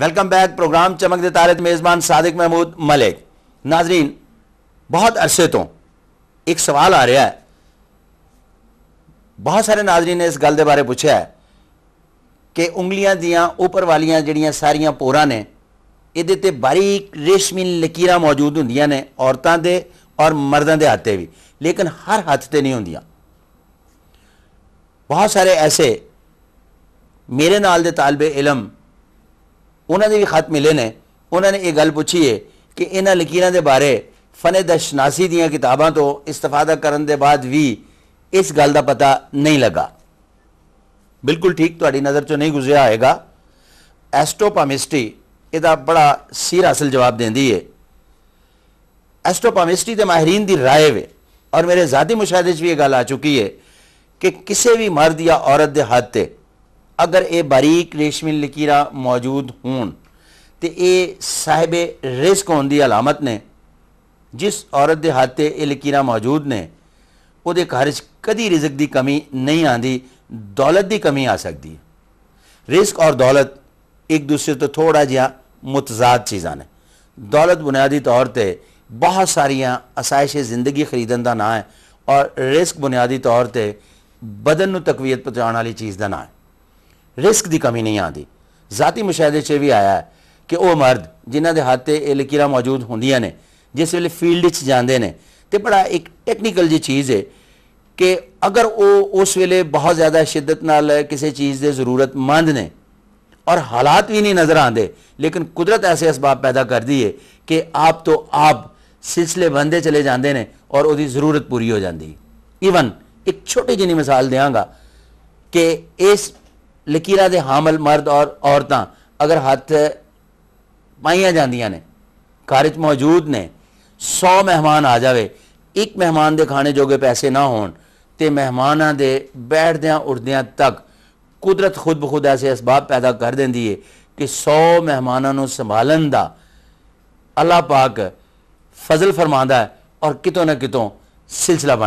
welcome back programme चमक दे तारे मेज़बान सादिक महमूद मलिक नाजरीन बहुत अरसे तो एक सवाल आ रहा है बहुत सारे नाजरीन ने इस गल के बारे पूछा है कि उंगलियां दियाँ उपर वाली जड़िया सारिया पोर ने ये ਤੇ ਬਾਰੀਕ ਰੇਸ਼ਮੀ ਲਕੀਰਾਂ ਮੌਜੂਦ ਹੁੰਦੀਆਂ ਨੇ के ਦੇ ਔਰ ਮਰਦਾਂ ਦੇ ਹੱਥੇ ਵੀ ਲੇਕਿਨ ਹਰ ਹੱਥ ਤੇ ਨਹੀਂ ਹੁੰਦੀਆਂ ਬਹੁਤ ਸਾਰੇ ਐਸੇ ਮੇਰੇ ਨਾਲ तालबे इलम उन्होंने भी खत मिले ने उन्होंने ये गल पुछी है कि इन लकीर के बारे फने दशनासी दिताबा तो इस्तफादा कर बाद भी इस गल का पता नहीं लगा बिल्कुल ठीक थोड़ी तो नज़र चो नहीं गुजरिया आएगा एस्टोपामिस्ट्री ए बड़ा सीर असल जवाब देती है एस्टोपामिस्ट्री के माहरीन की राय वे और मेरे जाति मुशाहदे भी यह गल आ चुकी है कि किसी भी मर्द या औरत हथ से ਅਗਰ ਇਹ ਬਾਰੀਕ ਰੇਸ਼ਮੀ ਲਕੀਰਾਂ ਮੌਜੂਦ ਹੋਣ ਤੇ ਇਹ ਸਾਹਿਬੇ ਰਿਸਕ ਹੋਣ ਦੀ ਅਲਾਮਤ ਨੇ ਜਿਸ ਔਰਤ ਦੇ ਹੱਥ ਤੇ ਇਹ ਲਕੀਰਾਂ ਮੌਜੂਦ ਨੇ ਉਹਦੇ ਘਰ 'ਚ ਕਦੀ ਰਿਜ਼ਕ ਦੀ ਕਮੀ ਨਹੀਂ ਆਂਦੀ ਦੌਲਤ ਦੀ ਕਮੀ ਆ ਸਕਦੀ ਹੈ ਰਿਸਕ ਔਰ ਦੌਲਤ ਇੱਕ ਦੂਸਰੇ ਤੋਂ ਥੋੜਾ ਜਿਹਾ ਮਤਜ਼ਾਦ ਚੀਜ਼ਾਂ ਨੇ ਦੌਲਤ ਬੁਨਿਆਦੀ ਤੌਰ ਤੇ ਬਹੁਤ ਸਾਰੀਆਂ ਅਸਾਇਸ਼ੇ ਜ਼ਿੰਦਗੀ ਖਰੀਦਣ ਦਾ ਨਾਂ ਹੈ ਔਰ ਰਿਸਕ ਬੁਨਿਆਦੀ ਤੌਰ ਤੇ ਬਦਨ ਨੂੰ ਤਕਵੀਅਤ ਪਹੁੰਚਾਉਣ ਵਾਲੀ ਚੀਜ਼ ਦਾ ਨਾਂ ਹੈ ਰਿਸਕ ਦੀ ਕਮੀ ਨਹੀਂ ਆਂਦੀ ਜ਼ਾਤੀ ਮੁਸ਼ਾਹਦੇ 'ਚ ਵੀ ਆਇਆ ਹੈ ਕਿ ਉਹ ਮਰਦ ਜਿਨ੍ਹਾਂ ਦੇ ਹੱਥ ਤੇ ਇਹ ਲਕੀਰਾਂ ਮੌਜੂਦ ਹੁੰਦੀਆਂ ਨੇ ਜਿਸ ਵੇਲੇ ਫੀਲਡ 'ਚ ਜਾਂਦੇ ਨੇ ਤੇ ਬੜਾ ਇੱਕ ਟੈਕਨੀਕਲ ਜੀ ਚੀਜ਼ ਹੈ ਕਿ ਅਗਰ ਉਹ ਉਸ ਵੇਲੇ ਬਹੁਤ ਜ਼ਿਆਦਾ ਸ਼ਿੱਦਤ ਨਾਲ ਕਿਸੇ ਚੀਜ਼ ਦੇ ਜ਼ਰੂਰਤਮੰਦ ਨੇ और हालात भी नहीं नज़र आते लेकिन कुदरत ऐसे इसबाब पैदा कर दी है कि आप तो आप सिलसिले बंदे चले जाते हैं और वो जरूरत पूरी हो जाती है ईवन एक छोटी जी मिसाल देंगा कि इस लकीर के हामल मर्द और औरत अगर हथ पाइया जा मौजूद ने सौ मेहमान आ जाए एक मेहमान के खाने जोगे पैसे ना हो मेहमान के बैठद उठद तक कुदरत खुद ब खुद ऐसे इसबाब पैदा कर देंदी है कि सौ मेहमानों संभाल का अला पाक फजल फरमा और कितों ना कितों सिलसिला बन